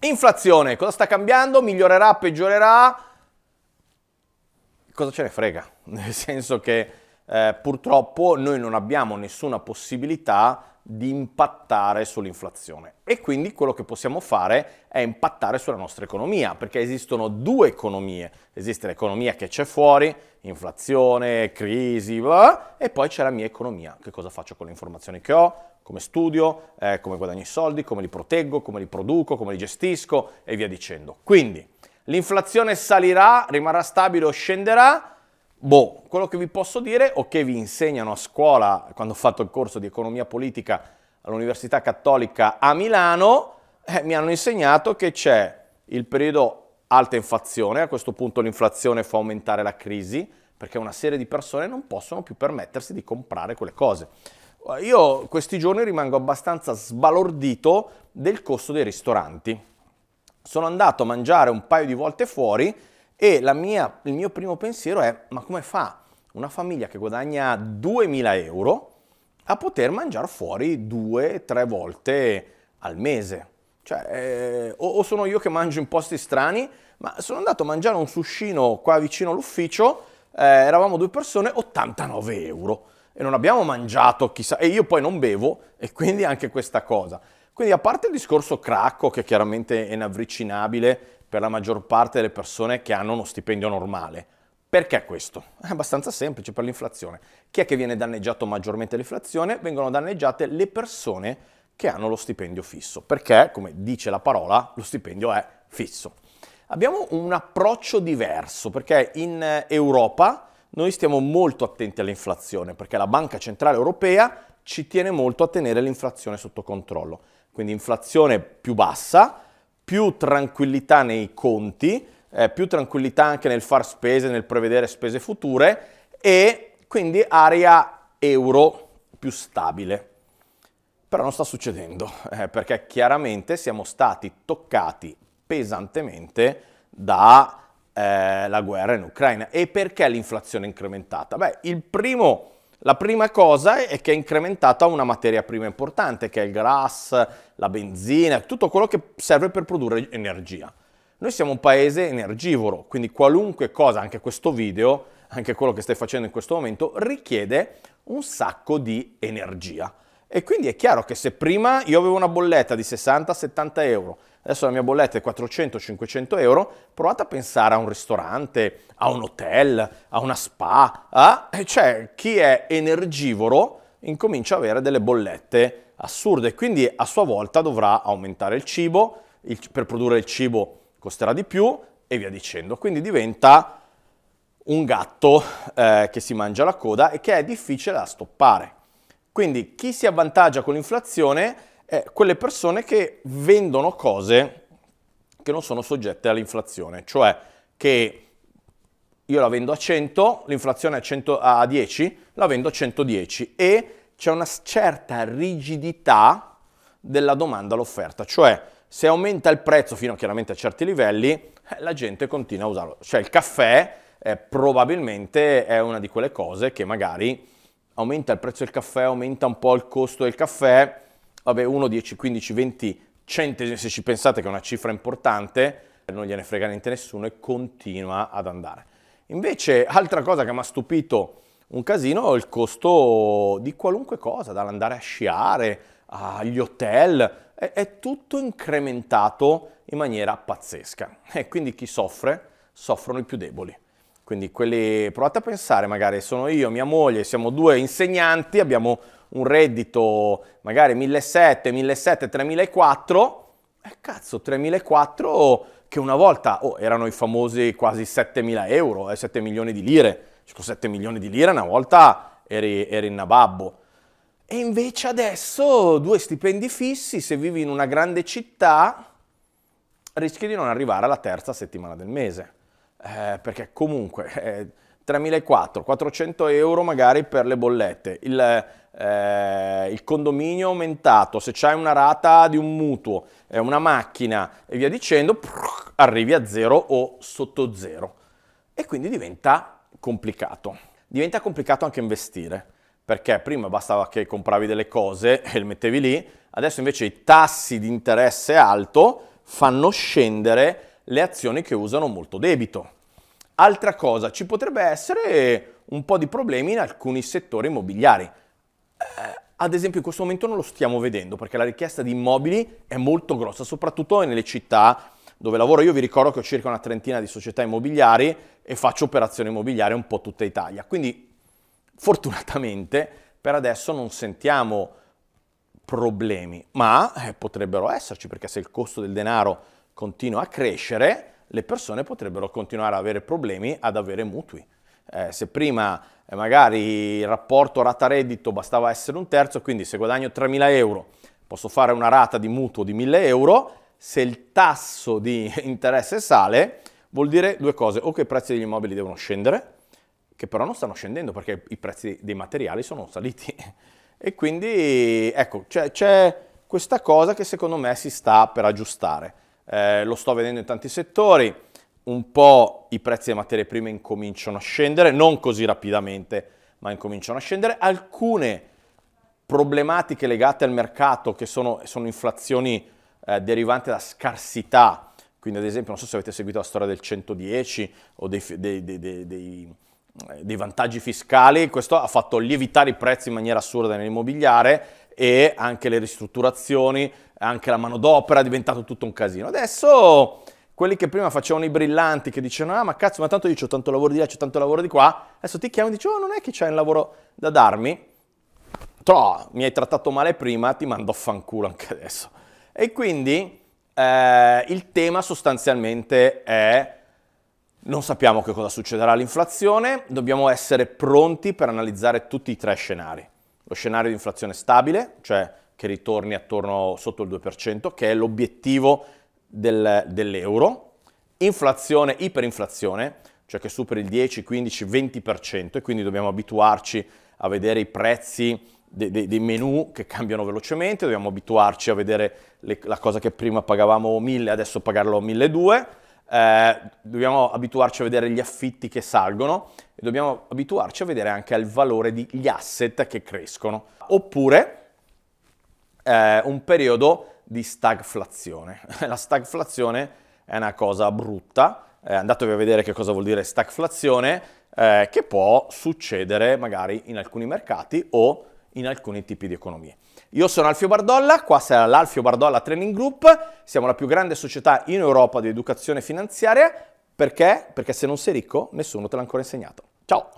Inflazione, cosa sta cambiando? Migliorerà, peggiorerà? Cosa ce ne frega? Nel senso che eh, purtroppo noi non abbiamo nessuna possibilità di impattare sull'inflazione e quindi quello che possiamo fare è impattare sulla nostra economia perché esistono due economie, esiste l'economia che c'è fuori, inflazione, crisi, blah, e poi c'è la mia economia, che cosa faccio con le informazioni che ho, come studio, eh, come guadagno i soldi, come li proteggo, come li produco, come li gestisco e via dicendo. Quindi l'inflazione salirà, rimarrà stabile o scenderà? Boh, quello che vi posso dire o che vi insegnano a scuola quando ho fatto il corso di economia politica all'Università Cattolica a Milano, eh, mi hanno insegnato che c'è il periodo alta inflazione, a questo punto l'inflazione fa aumentare la crisi perché una serie di persone non possono più permettersi di comprare quelle cose. Io questi giorni rimango abbastanza sbalordito del costo dei ristoranti. Sono andato a mangiare un paio di volte fuori e mia, il mio primo pensiero è ma come fa una famiglia che guadagna 2.000 euro a poter mangiare fuori due, tre volte al mese? Cioè, eh, o, o sono io che mangio in posti strani, ma sono andato a mangiare un suscino qua vicino all'ufficio, eh, eravamo due persone, 89 euro e non abbiamo mangiato chissà, e io poi non bevo e quindi anche questa cosa. Quindi a parte il discorso cracco che chiaramente è inavvicinabile per la maggior parte delle persone che hanno uno stipendio normale, perché questo? È abbastanza semplice per l'inflazione. Chi è che viene danneggiato maggiormente l'inflazione? Vengono danneggiate le persone che hanno lo stipendio fisso, perché, come dice la parola, lo stipendio è fisso. Abbiamo un approccio diverso, perché in Europa noi stiamo molto attenti all'inflazione perché la Banca Centrale Europea ci tiene molto a tenere l'inflazione sotto controllo. Quindi inflazione più bassa, più tranquillità nei conti, eh, più tranquillità anche nel far spese, nel prevedere spese future e quindi area euro più stabile. Però non sta succedendo, eh, perché chiaramente siamo stati toccati pesantemente da eh, la guerra in Ucraina. E perché l'inflazione è incrementata? Beh, il primo... La prima cosa è che è incrementata una materia prima importante, che è il gas, la benzina, tutto quello che serve per produrre energia. Noi siamo un paese energivoro, quindi qualunque cosa, anche questo video, anche quello che stai facendo in questo momento, richiede un sacco di energia. E quindi è chiaro che se prima io avevo una bolletta di 60-70 euro, adesso la mia bolletta è 400-500 euro, provate a pensare a un ristorante, a un hotel, a una spa, a... Eh? cioè chi è energivoro incomincia ad avere delle bollette assurde, quindi a sua volta dovrà aumentare il cibo, il, per produrre il cibo costerà di più e via dicendo, quindi diventa un gatto eh, che si mangia la coda e che è difficile da stoppare. Quindi chi si avvantaggia con l'inflazione eh, quelle persone che vendono cose che non sono soggette all'inflazione, cioè che io la vendo a 100, l'inflazione è a, 100, a 10, la vendo a 110 e c'è una certa rigidità della domanda all'offerta, cioè se aumenta il prezzo fino chiaramente a certi livelli, eh, la gente continua a usarlo. Cioè il caffè eh, probabilmente è una di quelle cose che magari aumenta il prezzo del caffè, aumenta un po' il costo del caffè, vabbè 1, 10, 15, 20 centesimi, se ci pensate che è una cifra importante, non gliene frega niente nessuno e continua ad andare. Invece, altra cosa che mi ha stupito un casino è il costo di qualunque cosa, dall'andare a sciare, agli hotel, è, è tutto incrementato in maniera pazzesca. E quindi chi soffre? Soffrono i più deboli. Quindi quelli, provate a pensare, magari sono io, mia moglie, siamo due insegnanti, abbiamo un reddito magari 1.700, 1.700, 3004, e cazzo 3004 che una volta oh, erano i famosi quasi 7.000 euro, eh, 7 milioni di lire, con 7 milioni di lire una volta eri, eri in nababbo. E invece adesso due stipendi fissi, se vivi in una grande città, rischi di non arrivare alla terza settimana del mese. Eh, perché comunque eh, 3.400, 400 euro magari per le bollette, il, eh, il condominio aumentato, se c'hai una rata di un mutuo, eh, una macchina e via dicendo, arrivi a zero o sotto zero. E quindi diventa complicato. Diventa complicato anche investire, perché prima bastava che compravi delle cose e le mettevi lì, adesso invece i tassi di interesse alto fanno scendere le azioni che usano molto debito Altra cosa, ci potrebbe essere un po' di problemi in alcuni settori immobiliari. Eh, ad esempio in questo momento non lo stiamo vedendo perché la richiesta di immobili è molto grossa, soprattutto nelle città dove lavoro. Io vi ricordo che ho circa una trentina di società immobiliari e faccio operazioni immobiliari un po' tutta Italia. Quindi fortunatamente per adesso non sentiamo problemi, ma eh, potrebbero esserci perché se il costo del denaro continua a crescere, le persone potrebbero continuare ad avere problemi ad avere mutui. Eh, se prima eh, magari il rapporto rata-reddito bastava essere un terzo, quindi se guadagno 3.000 euro posso fare una rata di mutuo di 1.000 euro, se il tasso di interesse sale vuol dire due cose, o che i prezzi degli immobili devono scendere, che però non stanno scendendo perché i prezzi dei materiali sono saliti. E quindi ecco, c'è, c'è questa cosa che secondo me si sta per aggiustare. Eh, lo sto vedendo in tanti settori, un po' i prezzi delle materie prime incominciano a scendere, non così rapidamente, ma incominciano a scendere. Alcune problematiche legate al mercato, che sono, sono inflazioni eh, derivanti da scarsità, quindi ad esempio non so se avete seguito la storia del 110 o dei, dei, dei, dei eh, dei vantaggi fiscali, questo ha fatto lievitare i prezzi in maniera assurda nell'immobiliare e anche le ristrutturazioni, anche la manodopera, è diventato tutto un casino. Adesso quelli che prima facevano i brillanti, che dicevano, ah ma cazzo, ma tanto io ho tanto lavoro di là, ho tanto lavoro di qua, adesso ti chiamo e dici, oh non è che c'è un lavoro da darmi? Tro, mi hai trattato male prima, ti mando a fanculo anche adesso. E quindi eh, il tema sostanzialmente è... Non sappiamo che cosa succederà all'inflazione, dobbiamo essere pronti per analizzare tutti i tre scenari lo scenario di inflazione stabile, cioè che ritorni attorno sotto il 2%, che è l'obiettivo del, dell'euro, inflazione, iperinflazione, cioè che superi il 10, 15, 20% e quindi dobbiamo abituarci a vedere i prezzi dei, dei, dei menu che cambiano velocemente, dobbiamo abituarci a vedere le, la cosa che prima pagavamo 1000, adesso pagarlo 1200 eh, dobbiamo abituarci a vedere gli affitti che salgono e dobbiamo abituarci a vedere anche il valore degli asset che crescono. Oppure eh, un periodo di stagflazione. La stagflazione è una cosa brutta, eh, andatevi a vedere che cosa vuol dire stagflazione, eh, che può succedere magari in alcuni mercati o in alcuni tipi di economie. Io sono Alfio Bardolla, qua sarà l'Alfio Bardolla Training Group, siamo la più grande società in Europa di educazione finanziaria, perché? Perché se non sei ricco nessuno te l'ha ancora insegnato. Ciao!